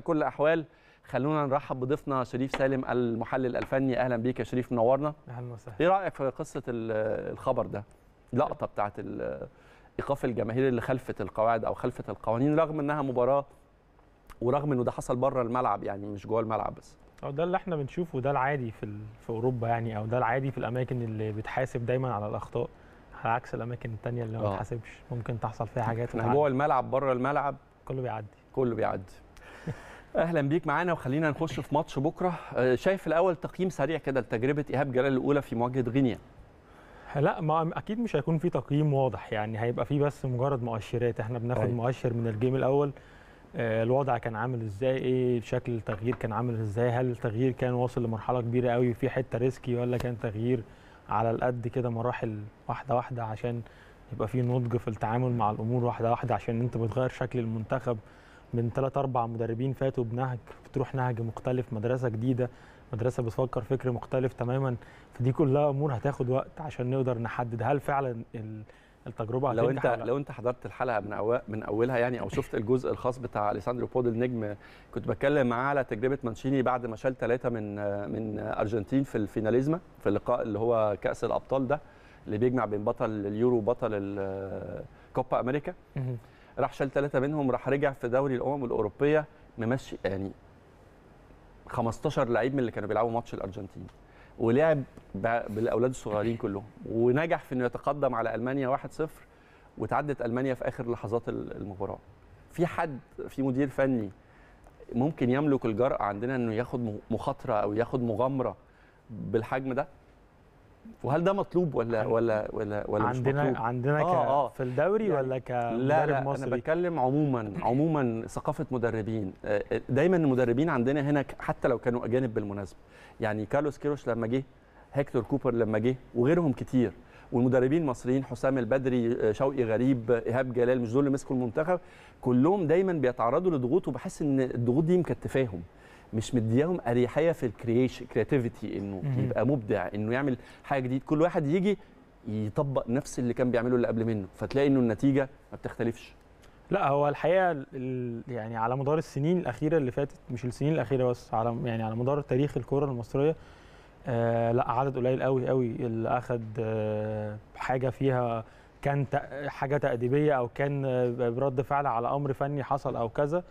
كل الاحوال خلونا نرحب بضيفنا شريف سالم المحلل الفني اهلا بيك يا شريف منورنا اهلا وسهلا ايه رايك في قصه الخبر ده لقطه بتاعه ايقاف الجماهير اللي خلفت القواعد او خلفت القوانين رغم انها مباراه ورغم انه ده حصل بره الملعب يعني مش جوه الملعب بس او ده اللي احنا بنشوفه ده العادي في في اوروبا يعني او ده العادي في الاماكن اللي بتحاسب دايما على الاخطاء على عكس الاماكن الثانيه اللي ما آه. بتحاسبش ممكن تحصل فيها حاجات جوه الملعب بره الملعب كله بيعدي كله بيعدي اهلا بيك معانا وخلينا نخش في ماتش بكره آه، شايف الاول تقييم سريع كده لتجربه ايهاب جلال الاولى في مواجهه غينيا لا ما اكيد مش هيكون في تقييم واضح يعني هيبقى في بس مجرد مؤشرات احنا بناخد أي. مؤشر من الجيم الاول آه، الوضع كان عامل ازاي ايه شكل التغيير كان عامل ازاي هل التغيير كان واصل لمرحله كبيره قوي في حته ريسكي ولا كان تغيير على القد كده مراحل واحده واحده عشان يبقى في نضج في التعامل مع الامور واحده واحده عشان انت بتغير شكل المنتخب من ثلاث اربع مدربين فاتوا بنهج بتروح نهج مختلف مدرسه جديده مدرسه بتفكر فكر مختلف تماما فدي كلها امور هتاخد وقت عشان نقدر نحدد هل فعلا التجربه لو انت حلقة. لو انت حضرت الحلقه من أو من اولها يعني او شفت الجزء الخاص بتاع اليساندرو بودل نجم كنت بتكلم معاه على تجربه مانشيني بعد ما شال ثلاثه من من ارجنتين في الفيناليزما في اللقاء اللي هو كاس الابطال ده اللي بيجمع بين بطل اليورو وبطل كوبا امريكا راح شال ثلاثه منهم راح رجع في دوري الامم الاوروبيه ممشي يعني 15 لعيب من اللي كانوا بيلعبوا ماتش الارجنتين ولعب بالاولاد الصغيرين كلهم ونجح في انه يتقدم على المانيا 1-0 وتعدت المانيا في اخر لحظات المباراه في حد في مدير فني ممكن يملك الجرأة عندنا انه ياخد مخاطره او ياخد مغامره بالحجم ده وهل ده مطلوب ولا ولا ولا ولا عندنا مش مطلوب؟ عندنا آه آه في الدوري يعني ولا كمدرب لا لا انا بتكلم عموما عموما ثقافه مدربين آه، آه، دايما المدربين عندنا هنا حتى لو كانوا اجانب بالمناسبه يعني كارلوس كيروش لما جه هيكتور كوبر لما جه وغيرهم كتير والمدربين المصريين حسام البدري آه، شوقي غريب ايهاب جلال مش دول اللي مسكوا المنتخب كلهم دايما بيتعرضوا لضغوط وبحس ان الضغوط دي مكتفاهم مش مدياهم اريحيه في الكرييشن كرياتيفيتي انه يبقى مبدع انه يعمل حاجه جديده كل واحد يجي يطبق نفس اللي كان بيعمله اللي قبل منه فتلاقي انه النتيجه ما بتختلفش لا هو الحقيقه يعني على مدار السنين الاخيره اللي فاتت مش السنين الاخيره بس على يعني على مدار تاريخ الكره المصريه آه لا عدد قليل قوي قوي اللي اخذ آه حاجه فيها كان حاجه تاديبيه او كان برد آه، فعل على امر فني حصل او كذا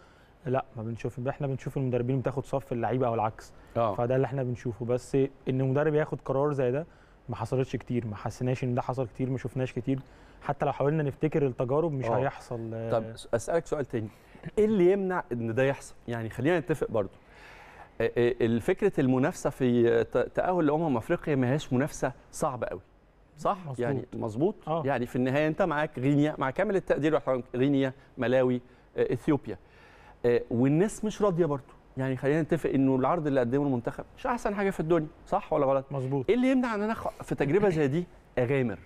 لا ما بنشوف احنا بنشوف المدربين بتاخد صف اللعيبه او العكس أوه. فده اللي احنا بنشوفه بس ان المدرب ياخد قرار زي ده ما حصلتش كتير ما حسيناش ان ده حصل كتير ما شفناش كتير حتى لو حاولنا نفتكر التجارب مش أوه. هيحصل طب اسالك سؤال تاني ايه اللي يمنع ان ده يحصل يعني خلينا نتفق برضو آه، آه، الفكره المنافسه في تاهل لامم افريقيا ما هياش منافسه صعبه قوي صح مزبوط. يعني مظبوط آه. يعني في النهايه انت معاك غينيا مع كامل التقدير والحرام غينيا ملاوي اثيوبيا آه، والناس مش راضيه برضه يعني خلينا نتفق انه العرض اللي قدمه المنتخب مش احسن حاجه في الدنيا صح ولا غلط مظبوط ايه اللي يمنع ان انا في تجربه زي دي اغامر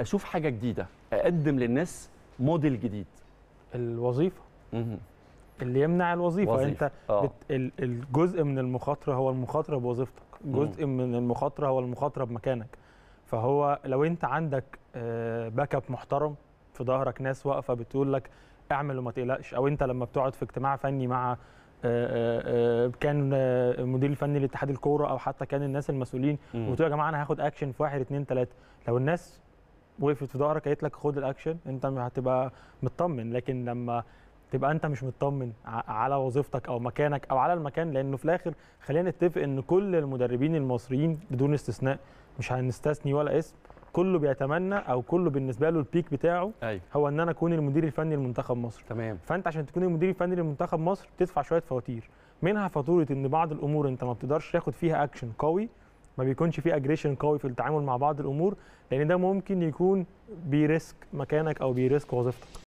اشوف حاجه جديده اقدم للناس موديل جديد الوظيفه مه. اللي يمنع الوظيفه وظيفة. انت آه. بت... الجزء من المخاطره هو المخاطره بوظيفتك جزء مه. من المخاطره هو المخاطره بمكانك فهو لو انت عندك باك آه، اب محترم في ظهرك ناس واقفه بتقول لك اعمل وما تقلقش او انت لما بتقعد في اجتماع فني مع آه، آه، آه، كان المدير الفني لاتحاد الكوره او حتى كان الناس المسؤولين وبتقول يا جماعه انا هاخد اكشن في واحد اتنين تلاته لو الناس وقفت في ظهرك قالت لك خد الاكشن انت هتبقى مطمن لكن لما تبقى انت مش مطمن على وظيفتك او مكانك او على المكان لانه في الاخر خلينا نتفق ان كل المدربين المصريين بدون استثناء مش هنستثني ولا اسم كله بيتمنى او كله بالنسبه له البيك بتاعه أيوة. هو ان انا اكون المدير الفني لمنتخب مصر تمام فانت عشان تكون المدير الفني لمنتخب مصر بتدفع شويه فواتير منها فاتوره ان بعض الامور انت ما بتقدرش تاخد فيها اكشن قوي ما بيكونش فيه اجريشن قوي في التعامل مع بعض الامور لان ده ممكن يكون بيريسك مكانك او بيريسك وظيفتك